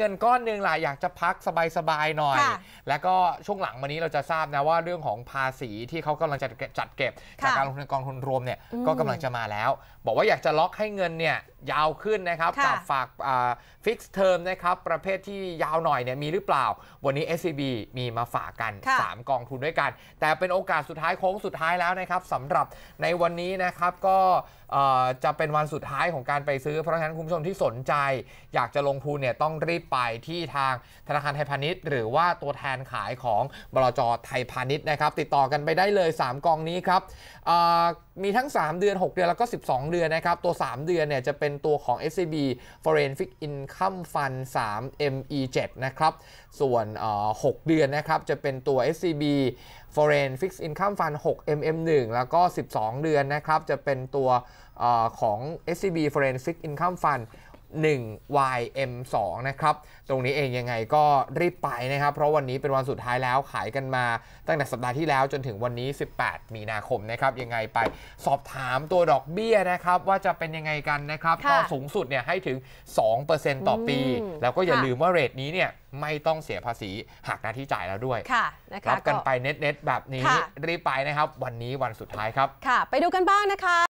เงินก้อนหนึ่งล่ะอยากจะพักสบาย ๆ หน่อย แล้วก็ช่วงหลังมานี้เราจะทราบนะว่าเรื่องของภาษีที่เขากำลังจะจัดเก็บจากการลงทุนกองทุนรวมเนี่ยก็กำลังจะมาแล้ว บอกว่าอยากจะล็อกให้เงินเนี่ยยาวขึ้นนะครับ กับฝากฟิกซ์เทอมนะครับ ประเภทที่ยาวหน่อยเนี่ยมีหรือเปล่า วันนี้ SCB มีมาฝากกัน 3 กองทุนด้วยกัน แต่เป็นโอกาสสุดท้าย โค้งสุดท้ายแล้วนะครับสำหรับในวันนี้นะครับ ก็จะเป็นวันสุดท้ายของการไปซื้อเพราะฉะนั้นคุณผู้ชมที่สนใจ อยากจะลงทุนเนี่ยต้องรีบไปที่ทาง ธนาคารไทยพาณิชย์ หรือว่าตัวแทนขายของบลจไทยพาณิชย์นะครับ ติดต่อกันไปได้เลย 3กองนี้ครับมีทั้ง 3 เดือน 6 เดือนแล้วก็ 12 เดือนนะครับตัว 3 เดือนเนี่ยจะเป็นเป็นตัวของ SCB Foreign Fixed Income Fund 3 ME7 นะครับ ส่วน 6 เดือน นะครับ จะเป็นตัว SCB Foreign Fixed Income Fund 6 MM1 แล้วก็ 12 เดือน นะครับ จะเป็นตัวของ SCB Foreign Fixed Income Fund 1YM2 นะครับ ตรงนี้เองยังไงก็รีบไปนะครับ เพราะวันนี้เป็นวันสุดท้ายแล้วขายกันมา ตั้งแต่สัปดาห์ที่แล้ว จนถึงวันนี้ 18 มีนาคมนะครับ ยังไงไปสอบถามตัวดอกเบี้ยนะครับ ว่าจะเป็นยังไงกันนะครับก็สูงสุดเนี่ยให้ถึง 2%ต่อปี แล้วก็อย่าลืมว่าเรทนี้เนี่ยไม่ต้องเสียภาษีหักหน้าที่จ่ายแล้วด้วยค่ะนะคะรับกันไปเน็ตๆแบบนี้รีบไปนะครับ วันนี้วันสุดท้ายครับค่ะ ไปดูกันบ้างนะคะ